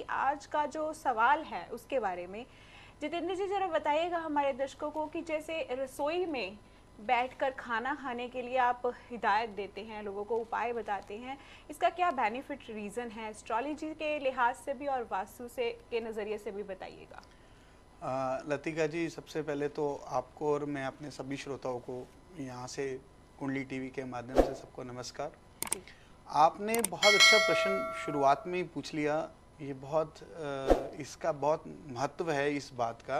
कि आज का जो सवाल है उसके बारे में जितेंद्र जी जरा बताइएगा हमारे दर्शकों को कि जैसे रसोई में बैठकर खाना खाने के लिए आप हिदायत देते हैं लोगों को उपाय बताते हैं इसका क्या बेनिफिट रीज़न है एस्ट्रोलॉजी के लिहाज से भी और वास्तु से के नज़रिए से भी बताइएगा लतिका जी सबसे पहले तो आपको और मैं अपने सभी श्रोताओं को यहाँ से कुंडली टीवी के माध्यम से सबको नमस्कार आपने बहुत अच्छा प्रश्न शुरुआत में ही पूछ लिया ये बहुत इसका बहुत महत्व है इस बात का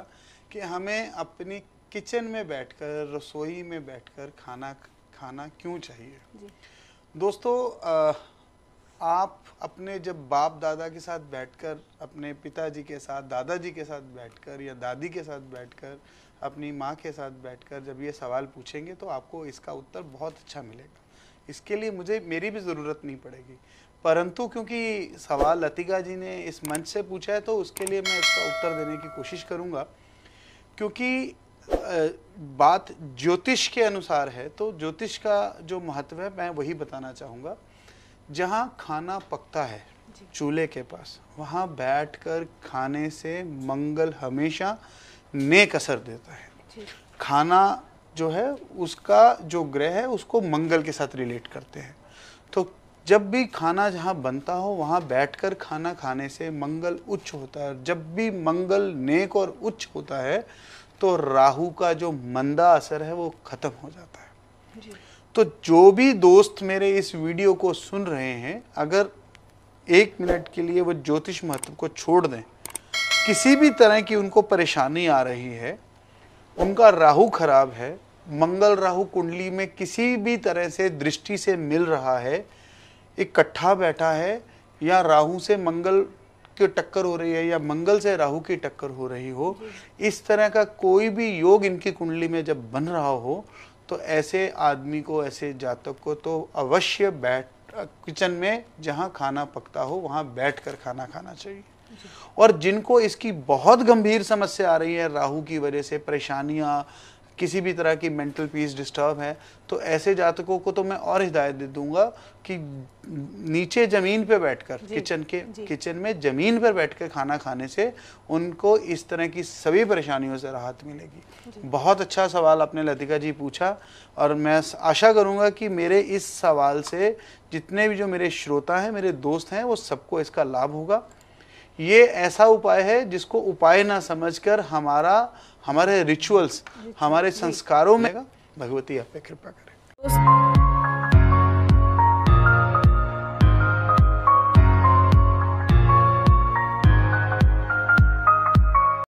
कि हमें अपनी किचन में बैठकर रसोई में बैठकर खाना खाना क्यों चाहिए दोस्तों आप अपने जब बाप दादा के साथ बैठकर अपने पिताजी के साथ दादाजी के साथ बैठकर या दादी के साथ बैठकर अपनी माँ के साथ बैठकर जब ये सवाल पूछेंगे तो आपको इसका उत्तर बहुत अच्छा मिलेगा इसके लिए मुझे मेरी भी ज़रूरत नहीं पड़ेगी परंतु क्योंकि सवाल लतिका जी ने इस मंच से पूछा है तो उसके लिए मैं इसका उत्तर देने की कोशिश करूँगा क्योंकि बात ज्योतिष के अनुसार है तो ज्योतिष का जो महत्व है मैं वही बताना चाहूँगा जहाँ खाना पकता है चूल्हे के पास वहाँ बैठकर खाने से मंगल हमेशा नेक असर देता है खाना जो है उसका जो ग्रह है उसको मंगल के साथ रिलेट करते हैं तो जब भी खाना जहाँ बनता हो वहाँ बैठकर खाना खाने से मंगल उच्च होता है जब भी मंगल नेक और उच्च होता है तो राहु का जो मंदा असर है वो खत्म हो जाता है जी। तो जो भी दोस्त मेरे इस वीडियो को सुन रहे हैं अगर एक मिनट के लिए वो ज्योतिष महत्व को छोड़ दें किसी भी तरह की उनको परेशानी आ रही है उनका राहु खराब है मंगल राहु कुंडली में किसी भी तरह से दृष्टि से मिल रहा है इकट्ठा बैठा है या राहु से मंगल की टक्कर हो रही है या मंगल से राहु की टक्कर हो रही हो इस तरह का कोई भी योग इनकी कुंडली में जब बन रहा हो तो ऐसे आदमी को ऐसे जातक को तो अवश्य बैठ किचन में जहाँ खाना पकता हो वहाँ बैठ कर खाना खाना चाहिए और जिनको इसकी बहुत गंभीर समस्या आ रही है राहु की वजह से परेशानियाँ किसी भी तरह की मेंटल पीस डिस्टर्ब है तो ऐसे जातकों को तो मैं और हिदायत दे दूंगा कि नीचे ज़मीन पर बैठकर किचन के किचन में ज़मीन पर बैठकर खाना खाने से उनको इस तरह की सभी परेशानियों से राहत मिलेगी बहुत अच्छा सवाल आपने लतिका जी पूछा और मैं आशा करूँगा कि मेरे इस सवाल से जितने भी जो मेरे श्रोता हैं मेरे दोस्त हैं वो सबको इसका लाभ होगा ये ऐसा उपाय है जिसको उपाय ना समझकर हमारा हमारे रिचुअल्स हमारे संस्कारों में भगवती आप पे कृपा करें